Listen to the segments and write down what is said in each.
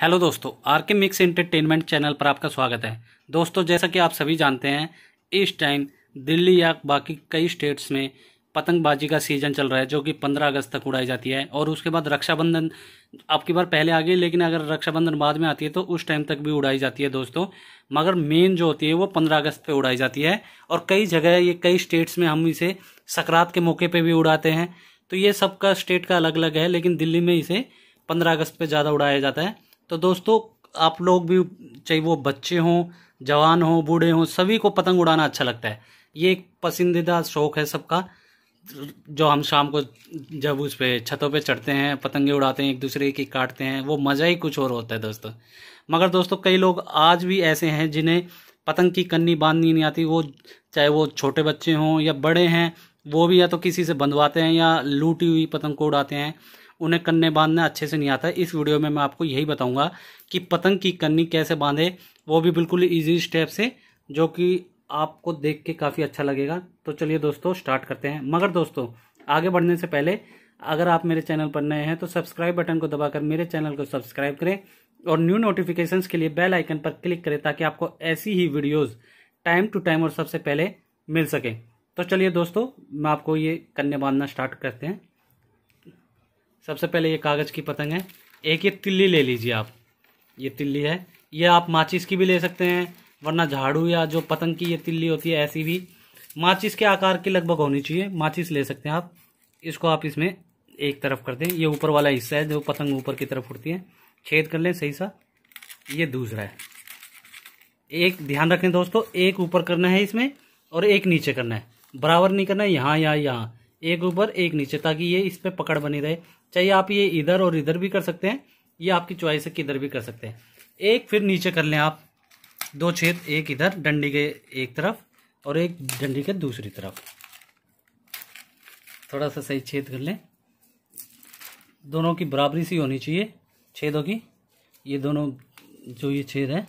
hello दोस्तों are के mix entertainment channel पर आपका स्वागत है दोस्तों जैसा कि आप सभी जानते हैं इस टाइम दिल्ली या बाकी कई स्टेट्स में पतंगबाजी का सीज़न चल रहा है जो कि 15 अगस्त तक उड़ाई जाती है और उसके बाद रक्षाबंधन आपकी बार पहले आ गई लेकिन अगर रक्षाबंधन बाद में आती है तो उस टाइम तक भी उड़ाई जाती है दोस्तों मगर मेन जो होती है वो 15 अगस्त पे उड़ाई जाती है और कई जगह ये कई स्टेट्स में हम इसे सकरात के मौके पर भी उड़ाते हैं तो ये सबका स्टेट का अलग अलग है लेकिन दिल्ली में इसे पंद्रह अगस्त पर ज़्यादा उड़ाया जाता है तो दोस्तों आप लोग भी चाहे वो बच्चे हों जवान हों बूढ़े हों सभी को पतंग उड़ाना अच्छा लगता है ये एक पसंदीदा शौक है सबका जो हम शाम को जब उस पर छतों पे चढ़ते हैं पतंगे उड़ाते हैं एक दूसरे की काटते हैं वो मज़ा ही कुछ और होता है दोस्तों मगर दोस्तों कई लोग आज भी ऐसे हैं जिन्हें पतंग की कन्नी बांधनी नहीं आती वो चाहे वो छोटे बच्चे हों या बड़े हैं वो भी या तो किसी से बंधवाते हैं या लूटी हुई पतंग को उड़ाते हैं उन्हें कन्ने बांधना अच्छे से नहीं आता इस वीडियो में मैं आपको यही बताऊंगा कि पतंग की कन्नी कैसे बांधे वो भी बिल्कुल ईजी स्टेप से जो कि आपको देख के काफ़ी अच्छा लगेगा तो चलिए दोस्तों स्टार्ट करते हैं मगर दोस्तों आगे बढ़ने से पहले अगर आप मेरे चैनल पर नए हैं तो सब्सक्राइब बटन को दबाकर मेरे चैनल को सब्सक्राइब करें और न्यू नोटिफिकेशन के लिए बेल आइकन पर क्लिक करें ताकि आपको ऐसी ही वीडियोज टाइम टू टाइम और सबसे पहले मिल सके तो चलिए दोस्तों मैं आपको ये कन्या बांधना स्टार्ट करते हैं सबसे पहले ये कागज़ की पतंग है एक ये तिल्ली ले लीजिए आप ये तिल्ली है ये आप माचिस की भी ले सकते हैं वरना झाड़ू या जो पतंग की ये तिल्ली होती है ऐसी भी माचिस के आकार की लगभग होनी चाहिए माचिस ले सकते हैं आप इसको आप इसमें एक तरफ कर दें ये ऊपर वाला हिस्सा है जो पतंग ऊपर की तरफ उड़ती है छेद कर लें सही सा ये दूसरा है एक ध्यान रखें दोस्तों एक ऊपर करना है इसमें और एक नीचे करना है बराबर नहीं करना है यहाँ यहाँ यहाँ एक ऊपर एक नीचे ताकि ये इस पर पकड़ बनी रहे चाहिए आप ये इधर और इधर भी कर सकते हैं ये आपकी चॉइस है कि इधर भी कर सकते हैं एक फिर नीचे कर लें आप दो छेद एक इधर डंडी के एक तरफ और एक डंडी के दूसरी तरफ थोड़ा सा सही छेद कर लें दोनों की बराबरी सी होनी चाहिए छेदों की ये दोनों जो ये छेद है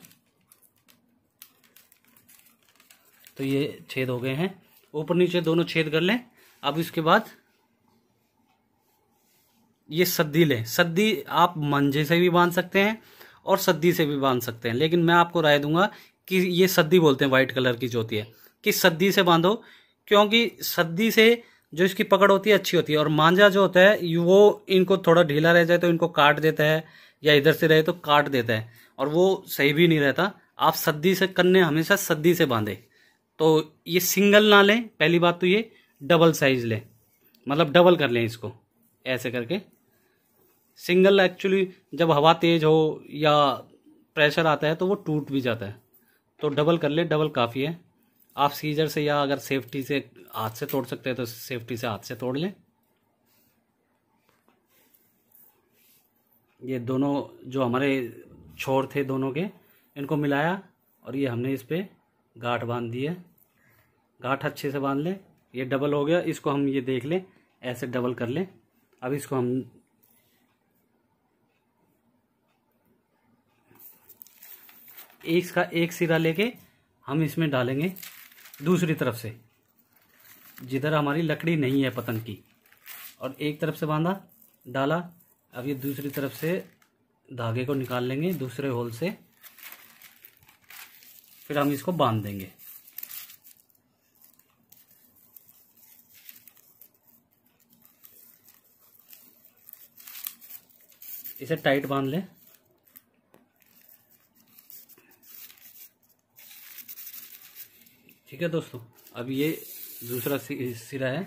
तो ये छेद हो गए हैं ऊपर नीचे दोनों छेद कर लें अब इसके बाद ये सद्दी लें सद्दी आप मंजे से भी बांध सकते हैं और सद्दी से भी बांध सकते हैं लेकिन मैं आपको राय दूंगा कि ये सद्दी बोलते हैं वाइट कलर की जो होती है कि सद्दी से बांधो क्योंकि सद्दी से जो इसकी पकड़ होती है अच्छी होती है और मांझा जो होता है वो इनको थोड़ा ढीला रह जाए तो इनको काट देता है या इधर से रहे तो काट देता है और वो सही भी नहीं रहता आप सद्दी से कन्ने हमेशा सद्दी से बांधे तो ये सिंगल ना लें पहली बात तो ये डबल साइज लें मतलब डबल कर लें इसको ऐसे करके सिंगल एक्चुअली जब हवा तेज हो या प्रेशर आता है तो वो टूट भी जाता है तो डबल कर ले डबल काफ़ी है आप सीजर से या अगर सेफ्टी से हाथ से तोड़ सकते हैं तो सेफ्टी से हाथ से तोड़ लें ये दोनों जो हमारे छोर थे दोनों के इनको मिलाया और ये हमने इस पर गाठ बांध दिए गाठ अच्छे से बांध लें ये डबल हो गया इसको हम ये देख लें ऐसे डबल कर लें अब इसको हम एक का एक सिरा लेके हम इसमें डालेंगे दूसरी तरफ से जिधर हमारी लकड़ी नहीं है पतंग की और एक तरफ से बांधा डाला अब ये दूसरी तरफ से धागे को निकाल लेंगे दूसरे होल से फिर हम इसको बांध देंगे इसे टाइट बांध लें ठीक है दोस्तों अब ये दूसरा सिरा है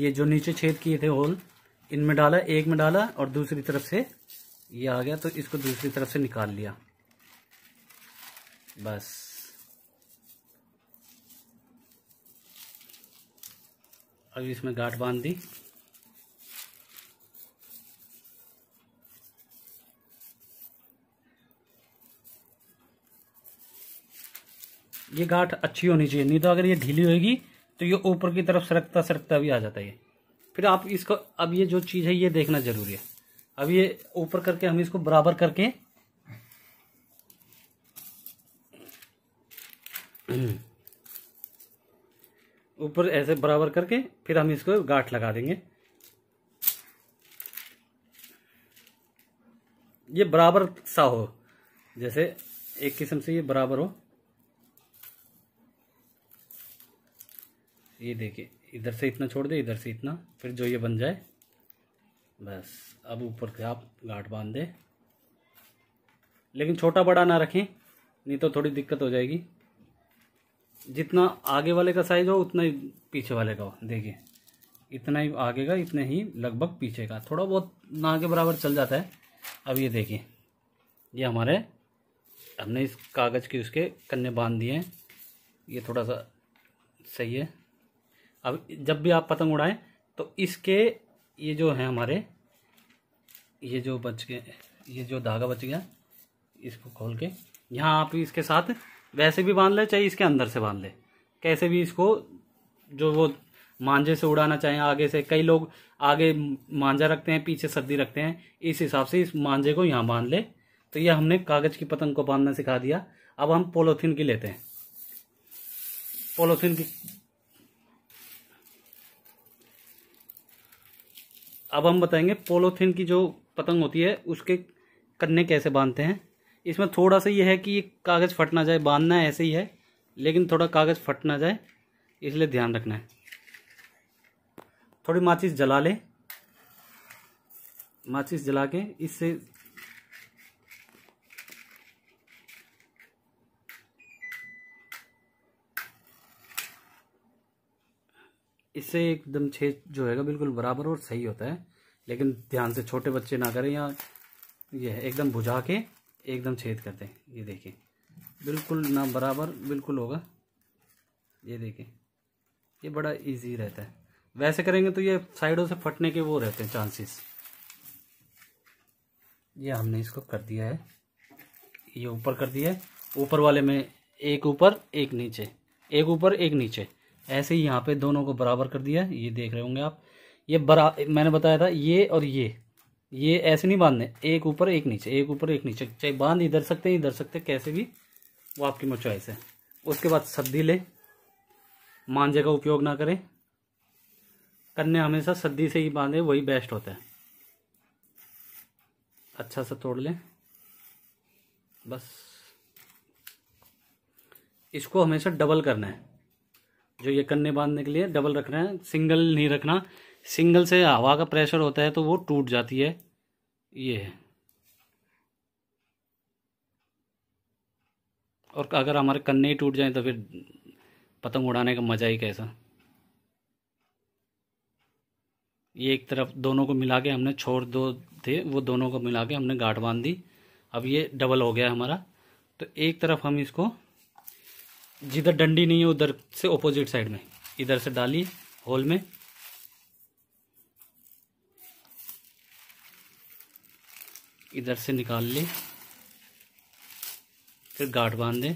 ये जो नीचे छेद किए थे होल इनमें डाला एक में डाला और दूसरी तरफ से ये आ गया तो इसको दूसरी तरफ से निकाल लिया बस अब इसमें गांठ बांध दी ये गांठ अच्छी होनी चाहिए नहीं तो अगर ये ढीली होगी तो ये ऊपर की तरफ सरकता सरकता भी आ जाता है फिर आप इसको अब ये जो चीज़ है ये देखना जरूरी है अब ये ऊपर करके हम इसको बराबर करके ऊपर ऐसे बराबर करके फिर हम इसको गांठ लगा देंगे ये बराबर सा हो जैसे एक किस्म से ये बराबर हो ये देखिए इधर से इतना छोड़ दे इधर से इतना फिर जो ये बन जाए बस अब ऊपर से आप गाठ बांध दें लेकिन छोटा बड़ा ना रखें नहीं तो थोड़ी दिक्कत हो जाएगी जितना आगे वाले का साइज हो उतना ही पीछे वाले का हो देखिए इतना ही आगे का इतने ही लगभग पीछे का थोड़ा बहुत ना के बराबर चल जाता है अब ये देखिए ये हमारे हमने इस कागज़ के उसके कन्ने बांध दिए हैं ये थोड़ा सा सही है अब जब भी आप पतंग उड़ाएं तो इसके ये जो हैं हमारे ये जो बच गए ये जो धागा बच गया इसको खोल के यहाँ आप इसके साथ वैसे भी बांध ले चाहे इसके अंदर से बांध ले कैसे भी इसको जो वो मांझे से उड़ाना चाहें आगे से कई लोग आगे मांझा रखते हैं पीछे सर्दी रखते हैं इस हिसाब से इस मांझे को यहाँ बांध ले तो यह हमने कागज की पतंग को बांधना सिखा दिया अब हम पोलोथीन की लेते हैं पोलोथीन की अब हम बताएंगे पोलोथिन की जो पतंग होती है उसके कन्ने कैसे बांधते हैं इसमें थोड़ा सा ये है कि कागज़ फट ना जाए बांधना ऐसे ही है लेकिन थोड़ा कागज़ फट ना जाए इसलिए ध्यान रखना है थोड़ी माचिस जला लें माचिस जला के इससे इससे एकदम छेद जो है बिल्कुल बराबर और सही होता है लेकिन ध्यान से छोटे बच्चे ना करें या ये है एकदम बुझा के एकदम छेद करते दें ये देखिए बिल्कुल ना बराबर बिल्कुल होगा ये देखिए ये बड़ा इजी रहता है वैसे करेंगे तो ये साइडों से फटने के वो रहते हैं चांसेस ये हमने इसको कर दिया है ये ऊपर कर दिया है ऊपर वाले में एक ऊपर एक नीचे एक ऊपर एक नीचे ऐसे ही यहाँ पे दोनों को बराबर कर दिया ये देख रहे होंगे आप ये बरा मैंने बताया था ये और ये ये ऐसे नहीं बांधने एक ऊपर एक नीचे एक ऊपर एक नीचे चाहे बांध इधर सकते हैं इधर सकते कैसे भी वो आपकी मो चॉइस है उसके बाद सद्दी लें मांझे का उपयोग ना करें कन्या हमेशा सद्दी से ही बांधे वही बेस्ट होता है अच्छा सा तोड़ लें बस इसको हमेशा डबल करना है जो ये कन्ने बांधने के लिए डबल रखना है सिंगल नहीं रखना सिंगल से हवा का प्रेशर होता है तो वो टूट जाती है ये है और अगर हमारे कन्ने ही टूट जाएं तो फिर पतंग उड़ाने का मज़ा ही कैसा ये एक तरफ दोनों को मिला के हमने छोड़ दो थे वो दोनों को मिला के हमने गाठ बांध दी अब ये डबल हो गया हमारा तो एक तरफ हम इसको जिधर डंडी नहीं है उधर से ऑपोजिट साइड में इधर से डाली होल में इधर से निकाल ली फिर गाठ बांध दें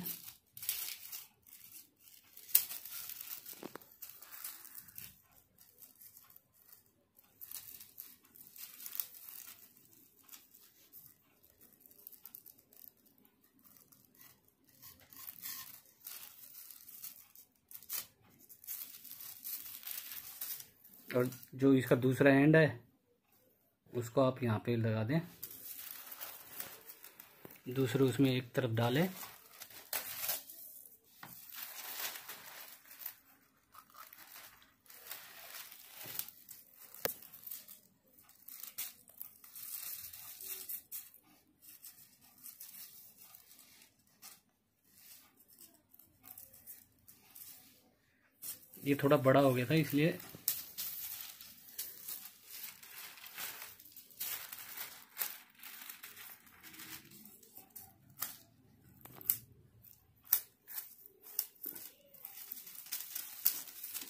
और जो इसका दूसरा एंड है उसको आप यहाँ पे लगा दें दूसरे उसमें एक तरफ डालें ये थोड़ा बड़ा हो गया था इसलिए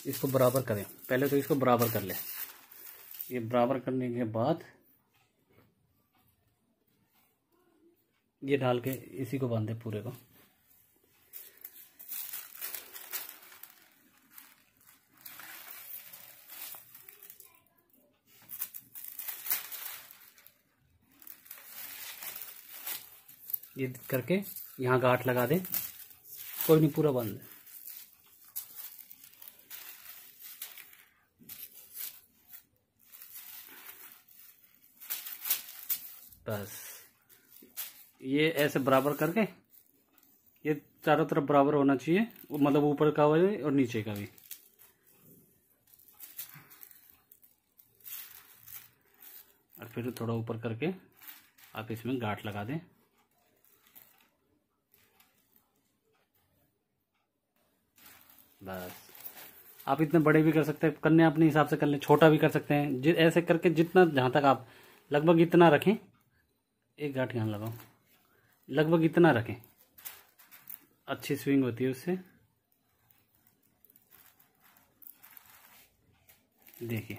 इसको बराबर करें पहले तो इसको बराबर कर लें ये बराबर करने के बाद ये डाल के इसी को बांधे पूरे को ये करके यहाँ गाठ लगा दे कोई नहीं पूरा बंद है बस ये ऐसे बराबर करके ये चारों तरफ बराबर होना चाहिए मतलब ऊपर का भी और नीचे का भी और फिर थोड़ा ऊपर करके आप इसमें गांठ लगा दें बस आप इतने बड़े भी कर सकते हैं कन्या अपने हिसाब से कर लें छोटा भी कर सकते हैं ऐसे करके जितना जहाँ तक आप लगभग इतना रखें एक गाठ यहाँ लगाओ लगभग इतना रखें अच्छी स्विंग होती है उससे देखिए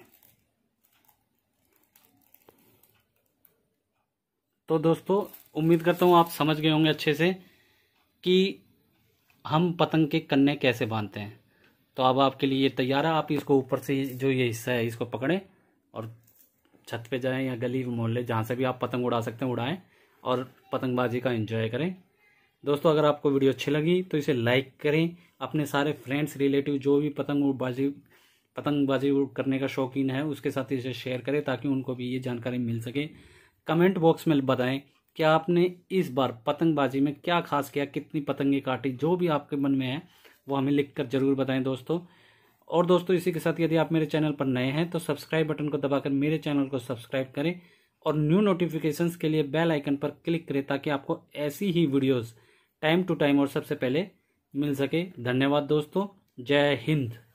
तो दोस्तों उम्मीद करता हूँ आप समझ गए होंगे अच्छे से कि हम पतंग के कन्ने कैसे बांधते हैं तो अब आपके लिए ये तैयार है आप इसको ऊपर से जो ये हिस्सा है इसको पकड़ें और छत पे जाएं या गली मोहल्ले जहाँ से भी आप पतंग उड़ा सकते हैं उड़ाएं और पतंगबाजी का एंजॉय करें दोस्तों अगर आपको वीडियो अच्छी लगी तो इसे लाइक करें अपने सारे फ्रेंड्स रिलेटिव जो भी पतंग उड़बाजी पतंगबाजी करने का शौकीन है उसके साथ इसे शेयर करें ताकि उनको भी ये जानकारी मिल सके कमेंट बॉक्स में बताएं कि आपने इस बार पतंगबाजी में क्या खास किया कितनी पतंगे काटी जो भी आपके मन में है वो हमें लिख कर ज़रूर बताएं दोस्तों और दोस्तों इसी के साथ यदि आप मेरे चैनल पर नए हैं तो सब्सक्राइब बटन को दबाकर मेरे चैनल को सब्सक्राइब करें और न्यू नोटिफिकेशंस के लिए बेल आइकन पर क्लिक करें ताकि आपको ऐसी ही वीडियोज टाइम टू टाइम और सबसे पहले मिल सके धन्यवाद दोस्तों जय हिंद